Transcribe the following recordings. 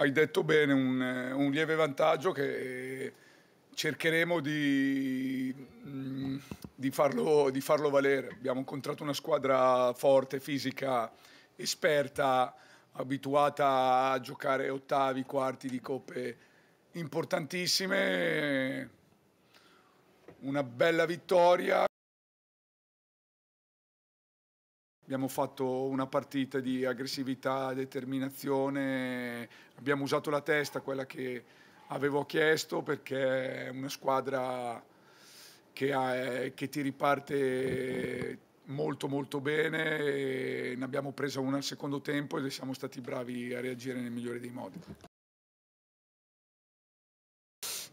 hai detto bene, un, eh, un lieve vantaggio che eh, cercheremo di, mm, di, farlo, di, farlo, valere. Abbiamo incontrato una squadra forte, fisica, esperta, abituata a giocare ottavi, quarti di coppe importantissime. Una bella vittoria. abbiamo fatto una partita di aggressività, determinazione, abbiamo usato la testa, quella che avevo chiesto, perché è una squadra che, ha, eh, che ti riparte molto molto bene, ne abbiamo presa una al secondo tempo e siamo stati bravi a reagire nel migliore dei modi.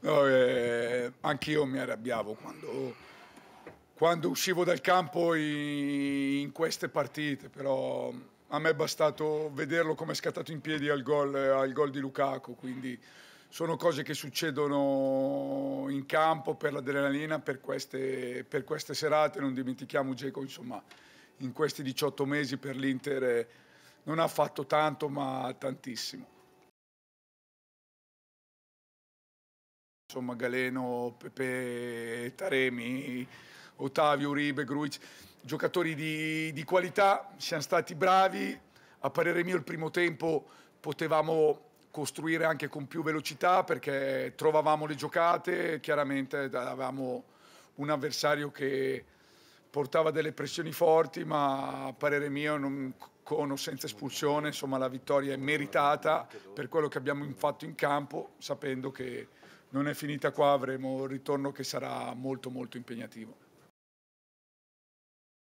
No, oh, eh, anche mi arrabbiavo quando quando uscivo dal campo in queste partite, però a me è bastato vederlo come è scattato in piedi al gol, al gol di Lukaku, quindi sono cose che succedono in campo per l'adrenalina, per queste, per queste serate, non dimentichiamo Geco, insomma, in questi 18 mesi per l'Inter eh, non ha fatto tanto ma tantissimo. Insomma Galeno, Pepe, Taremi, Ottavio, Uribe, Gruic, giocatori di, di qualità, siamo stati bravi, a parere mio il primo tempo potevamo costruire anche con più velocità perché trovavamo le giocate, chiaramente avevamo un avversario che portava delle pressioni forti, ma a parere mio non, con o senza espulsione insomma, la vittoria è meritata per quello che abbiamo fatto in campo, sapendo che non è finita qua, avremo un ritorno che sarà molto molto impegnativo.